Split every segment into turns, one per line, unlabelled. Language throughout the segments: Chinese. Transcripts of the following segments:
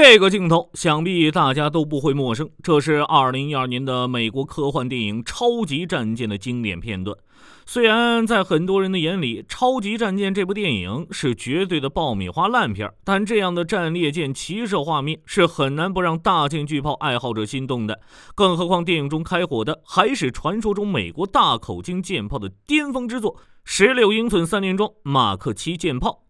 这个镜头想必大家都不会陌生，这是二零一二年的美国科幻电影《超级战舰》的经典片段。虽然在很多人的眼里，《超级战舰》这部电影是绝对的爆米花烂片，但这样的战列舰骑射画面是很难不让大舰巨炮爱好者心动的。更何况，电影中开火的还是传说中美国大口径舰炮的巅峰之作——十六英寸三联装马克七舰炮。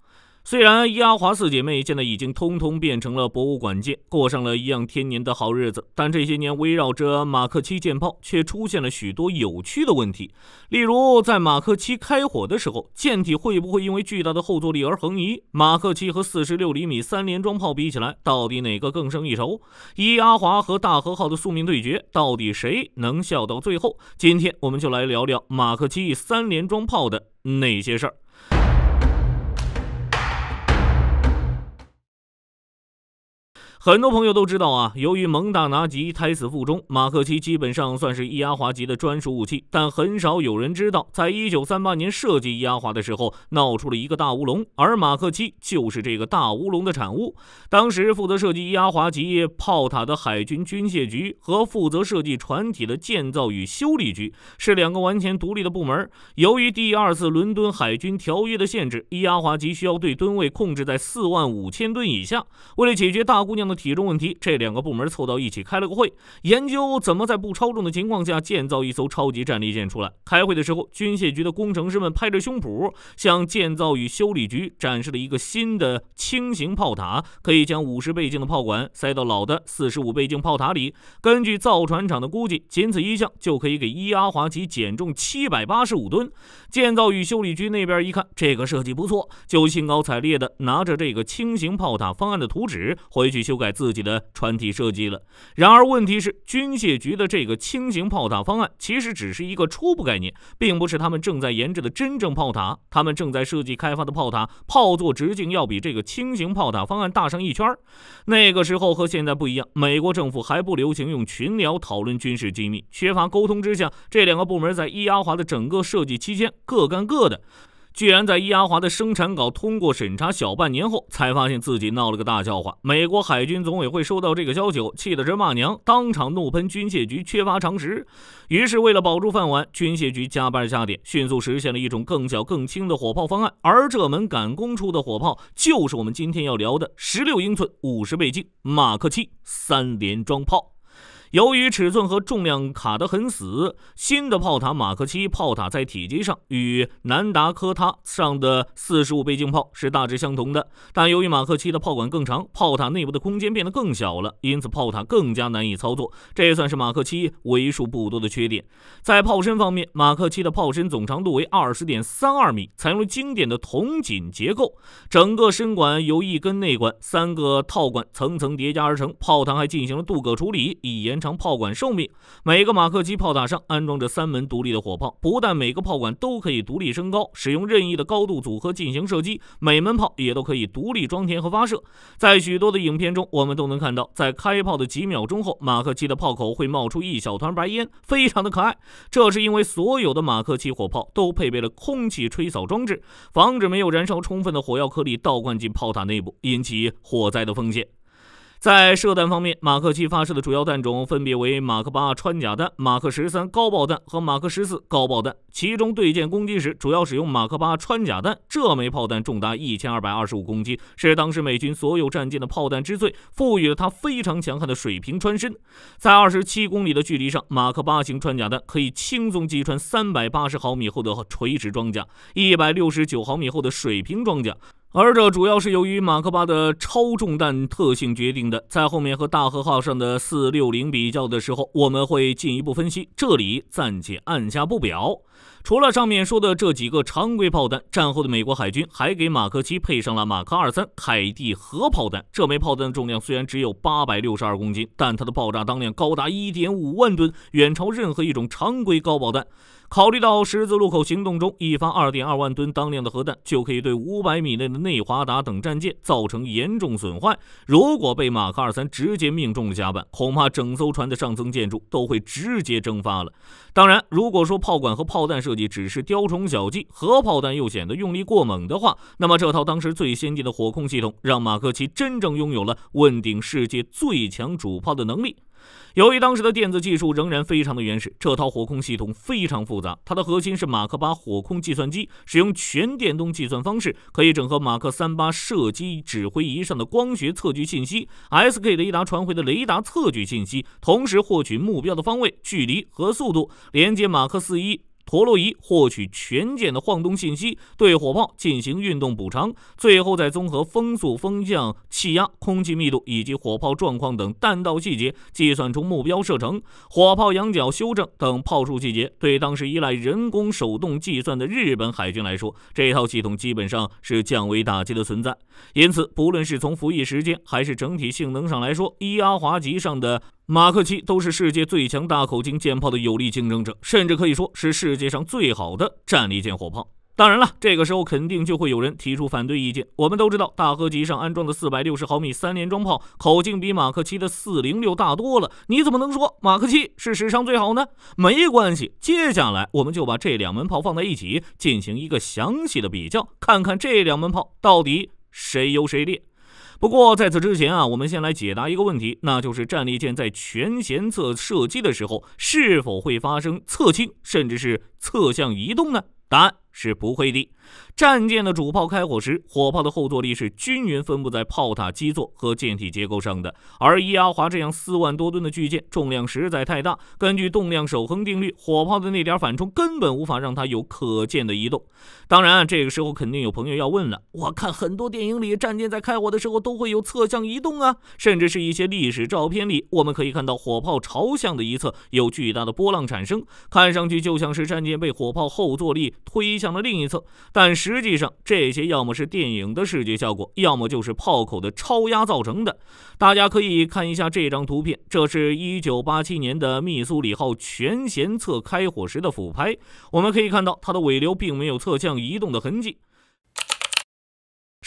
虽然伊阿华四姐妹现在已经通通变成了博物馆界，过上了颐养天年的好日子，但这些年围绕着马克七舰炮却出现了许多有趣的问题。例如，在马克七开火的时候，舰体会不会因为巨大的后坐力而横移？马克七和四十六厘米三连装炮比起来，到底哪个更胜一筹？伊阿华和大和号的宿命对决，到底谁能笑到最后？今天我们就来聊聊马克七三连装炮的那些事儿。很多朋友都知道啊，由于蒙大拿级胎死腹中，马克七基本上算是伊阿华级的专属武器。但很少有人知道，在1938年设计伊阿华的时候，闹出了一个大乌龙，而马克七就是这个大乌龙的产物。当时负责设计伊阿华级炮塔的海军军械局和负责设计船体的建造与修理局是两个完全独立的部门。由于第二次伦敦海军条约的限制，伊阿华级需要对吨位控制在4万五千吨以下。为了解决大姑娘的体重问题，这两个部门凑到一起开了个会，研究怎么在不超重的情况下建造一艘超级战列舰出来。开会的时候，军械局的工程师们拍着胸脯向建造与修理局展示了一个新的轻型炮塔，可以将五十倍径的炮管塞到老的四十五倍径炮塔里。根据造船厂的估计，仅此一项就可以给伊阿华级减重七百八十五吨。建造与修理局那边一看这个设计不错，就兴高采烈地拿着这个轻型炮塔方案的图纸回去修。改自己的船体设计了。然而，问题是军械局的这个轻型炮塔方案其实只是一个初步概念，并不是他们正在研制的真正炮塔。他们正在设计开发的炮塔炮座直径要比这个轻型炮塔方案大上一圈那个时候和现在不一样，美国政府还不流行用群聊讨论军事机密，缺乏沟通之下，这两个部门在伊阿华的整个设计期间各干各的。居然在伊阿华的生产稿通过审查小半年后，才发现自己闹了个大笑话。美国海军总委会收到这个消息后，气得直骂娘，当场怒喷军械局缺乏常识。于是，为了保住饭碗，军械局加班加点，迅速实现了一种更小、更轻的火炮方案。而这门赶工出的火炮，就是我们今天要聊的十六英寸五十倍镜马克七三连装炮。由于尺寸和重量卡得很死，新的炮塔马克七炮塔在体积上与南达科他上的四十五倍径炮是大致相同的，但由于马克七的炮管更长，炮塔内部的空间变得更小了，因此炮塔更加难以操作，这也算是马克七为数不多的缺点。在炮身方面，马克七的炮身总长度为二十点三二米，采用了经典的铜颈结构，整个身管由一根内管、三个套管层层叠加而成，炮膛还进行了镀铬处理，以延。延长炮管寿命。每个马克机炮塔上安装着三门独立的火炮，不但每个炮管都可以独立升高，使用任意的高度组合进行射击，每门炮也都可以独立装填和发射。在许多的影片中，我们都能看到，在开炮的几秒钟后，马克七的炮口会冒出一小团白烟，非常的可爱。这是因为所有的马克七火炮都配备了空气吹扫装置，防止没有燃烧充分的火药颗粒倒灌进炮塔内部，引起火灾的风险。在射弹方面，马克七发射的主要弹种分别为马克八穿甲弹、马克十三高爆弹和马克十四高爆弹。其中，对舰攻击时主要使用马克八穿甲弹。这枚炮弹重达一千二百二十五公斤，是当时美军所有战舰的炮弹之最，赋予了它非常强悍的水平穿身。在二十七公里的距离上，马克八型穿甲弹可以轻松击穿三百八十毫米厚的垂直装甲、一百六十九毫米厚的水平装甲。而这主要是由于马克八的超重弹特性决定的。在后面和大和号上的四六零比较的时候，我们会进一步分析，这里暂且按下不表。除了上面说的这几个常规炮弹，战后的美国海军还给马克七配上了马克二三凯蒂核炮弹。这枚炮弹的重量虽然只有八百六十二公斤，但它的爆炸当量高达一点五万吨，远超任何一种常规高爆弹。考虑到十字路口行动中，一发二点二万吨当量的核弹就可以对五百米内的内华达等战舰造成严重损坏。如果被马克二三直接命中了甲板，恐怕整艘船的上层建筑都会直接蒸发了。当然，如果说炮管和炮弹设计只是雕虫小技，核炮弹又显得用力过猛的话，那么这套当时最先进的火控系统，让马克七真正拥有了问鼎世界最强主炮的能力。由于当时的电子技术仍然非常的原始，这套火控系统非常复杂。它的核心是马克八火控计算机，使用全电动计算方式，可以整合马克三八射击指挥仪上的光学测距信息、SK 雷达传回的雷达测距信息，同时获取目标的方位、距离和速度，连接马克四一。陀螺仪获取全舰的晃动信息，对火炮进行运动补偿，最后再综合风速、风向、气压、空气密度以及火炮状况等弹道细节，计算出目标射程、火炮仰角修正等炮术细节。对当时依赖人工手动计算的日本海军来说，这套系统基本上是降维打击的存在。因此，不论是从服役时间还是整体性能上来说，伊阿华级上的。马克七都是世界最强大口径舰炮的有力竞争者，甚至可以说是世界上最好的战列舰火炮。当然了，这个时候肯定就会有人提出反对意见。我们都知道，大合级上安装的四百六十毫米三联装炮口径比马克七的四零六大多了，你怎么能说马克七是史上最好呢？没关系，接下来我们就把这两门炮放在一起进行一个详细的比较，看看这两门炮到底谁优谁劣。不过在此之前啊，我们先来解答一个问题，那就是战列舰在全舷侧射击的时候，是否会发生侧倾，甚至是侧向移动呢？答案是不会的。战舰的主炮开火时，火炮的后坐力是均匀分布在炮塔基座和舰体结构上的。而伊阿华这样四万多吨的巨舰，重量实在太大。根据动量守恒定律，火炮的那点反冲根本无法让它有可见的移动。当然，这个时候肯定有朋友要问了：我看很多电影里，战舰在开火的时候都会有侧向移动啊，甚至是一些历史照片里，我们可以看到火炮朝向的一侧有巨大的波浪产生，看上去就像是战舰被火炮后坐力推向了另一侧。但实际上，这些要么是电影的视觉效果，要么就是炮口的超压造成的。大家可以看一下这张图片，这是一九八七年的密苏里号全舷侧开火时的俯拍，我们可以看到它的尾流并没有侧向移动的痕迹。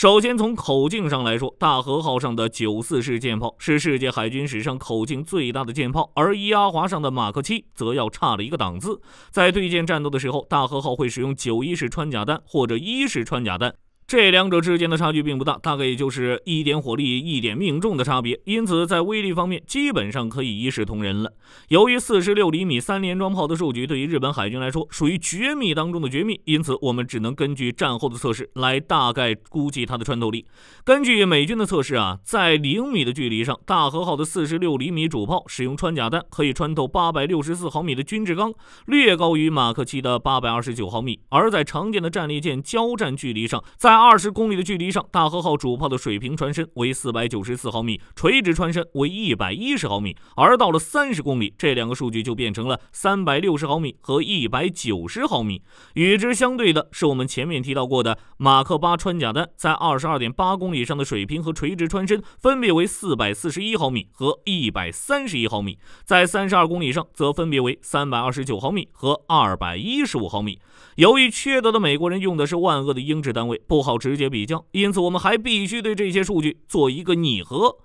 首先，从口径上来说，大和号上的九四式舰炮是世界海军史上口径最大的舰炮，而伊阿华上的马克七则要差了一个档次。在对舰战斗的时候，大和号会使用九一式穿甲弹或者一式穿甲弹。这两者之间的差距并不大，大概也就是一点火力、一点命中的差别，因此在威力方面基本上可以一视同仁了。由于四十六厘米三连装炮的数据对于日本海军来说属于绝密当中的绝密，因此我们只能根据战后的测试来大概估计它的穿透力。根据美军的测试啊，在零米的距离上，大和号的四十六厘米主炮使用穿甲弹可以穿透八百六十四毫米的均质钢，略高于马克七的八百二十九毫米；而在常见的战列舰交战距离上，在二十公里的距离上，大和号主炮的水平船身为四百九十四毫米，垂直穿身为一百一十毫米。而到了三十公里，这两个数据就变成了三百六十毫米和一百九十毫米。与之相对的是，我们前面提到过的马克八穿甲弹在二十二点八公里上的水平和垂直穿身分别为四百四十一毫米和一百三十一毫米，在三十二公里上则分别为三百二十九毫米和二百一十五毫米。由于缺德的美国人用的是万恶的英制单位，不好。直接比较，因此我们还必须对这些数据做一个拟合。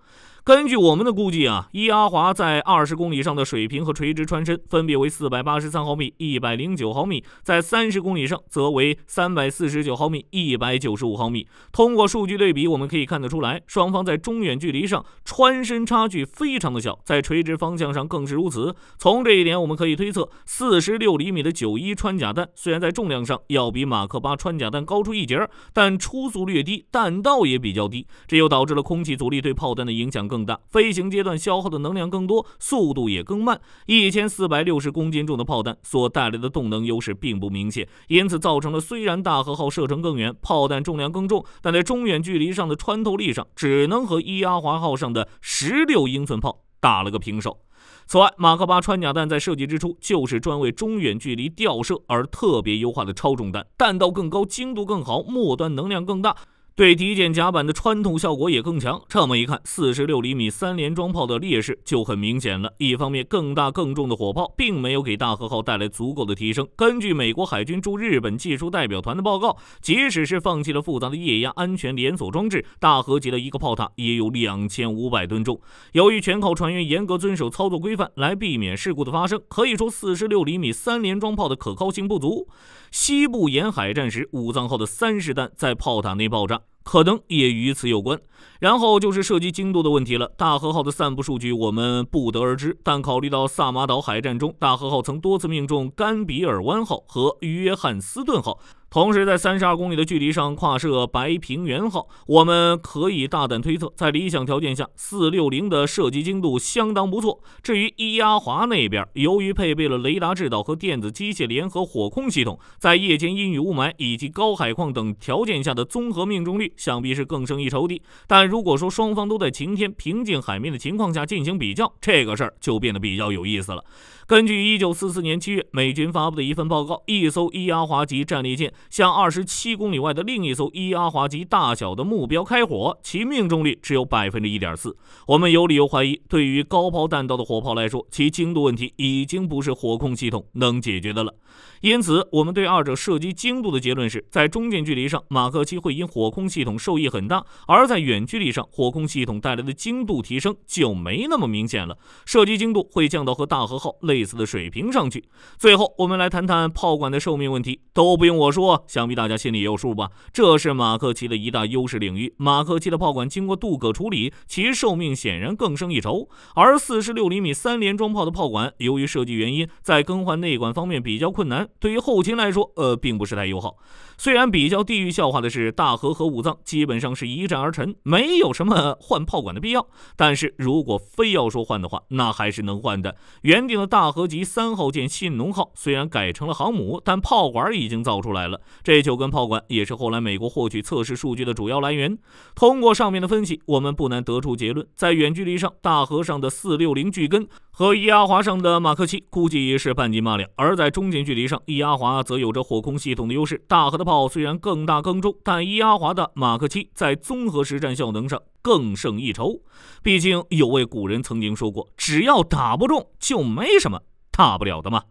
根据我们的估计啊，伊阿华在二十公里上的水平和垂直穿身分别为四百八十三毫米、一百零九毫米，在三十公里上则为三百四十九毫米、一百九十五毫米。通过数据对比，我们可以看得出来，双方在中远距离上穿身差距非常的小，在垂直方向上更是如此。从这一点，我们可以推测，四十六厘米的九一穿甲弹虽然在重量上要比马克八穿甲弹高出一截，但初速略低，弹道也比较低，这又导致了空气阻力对炮弹的影响更。更大飞行阶段消耗的能量更多，速度也更慢。一千四百六十公斤重的炮弹所带来的动能优势并不明显，因此造成了虽然大和号射程更远，炮弹重量更重，但在中远距离上的穿透力上只能和伊阿华号上的十六英寸炮打了个平手。此外，马克八穿甲弹在设计之初就是专为中远距离吊射而特别优化的超重弹，弹道更高，精度更好，末端能量更大。对敌舰甲板的穿透效果也更强。这么一看，四十六厘米三连装炮的劣势就很明显了。一方面，更大更重的火炮并没有给大和号带来足够的提升。根据美国海军驻日本技术代表团的报告，即使是放弃了复杂的液压安全连锁装置，大和级的一个炮塔也有两千五百吨重。由于全靠船员严格遵守操作规范来避免事故的发生，可以说四十六厘米三连装炮的可靠性不足。西部沿海战时，武藏号的三十弹在炮塔内爆炸。可能也与此有关，然后就是射击精度的问题了。大和号的散布数据我们不得而知，但考虑到萨马岛海战中，大和号曾多次命中甘比尔湾号和约翰斯顿号。同时，在三十二公里的距离上跨射白平原号，我们可以大胆推测，在理想条件下，四六零的射击精度相当不错。至于伊阿华那边，由于配备了雷达制导和电子机械联合火控系统，在夜间、阴雨雾霾以及高海况等条件下的综合命中率，想必是更胜一筹的。但如果说双方都在晴天、平静海面的情况下进行比较，这个事儿就变得比较有意思了。根据一九四四年七月美军发布的一份报告，一艘伊阿华级战列舰。向二十七公里外的另一艘伊阿华级大小的目标开火，其命中率只有百分之一点四。我们有理由怀疑，对于高抛弹道的火炮来说，其精度问题已经不是火控系统能解决的了。因此，我们对二者射击精度的结论是：在中近距离上，马克七会因火控系统受益很大；而在远距离上，火控系统带来的精度提升就没那么明显了，射击精度会降到和大和号类似的水平上去。最后，我们来谈谈炮管的寿命问题，都不用我说。想必大家心里有数吧。这是马克级的一大优势领域。马克级的炮管经过镀铬处理，其寿命显然更胜一筹。而四十六厘米三联装炮的炮管，由于设计原因，在更换内管方面比较困难，对于后勤来说，呃，并不是太友好。虽然比较地域笑话的是，大和和武藏基本上是一战而沉，没有什么换炮管的必要。但是如果非要说换的话，那还是能换的。原定的大和级三号舰信浓号虽然改成了航母，但炮管已经造出来了。这九根炮管也是后来美国获取测试数据的主要来源。通过上面的分析，我们不难得出结论：在远距离上，大和上的四六零巨根和伊阿华上的马克七估计是半斤八两；而在中近距离上，伊阿华则有着火控系统的优势。大和的炮虽然更大更重，但伊阿华的马克七在综合实战效能上更胜一筹。毕竟有位古人曾经说过：“只要打不中，就没什么大不了的嘛。”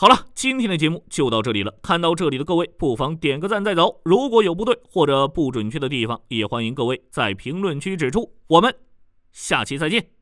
好了，今天的节目就到这里了。看到这里的各位，不妨点个赞再走。如果有不对或者不准确的地方，也欢迎各位在评论区指出。我们下期再见。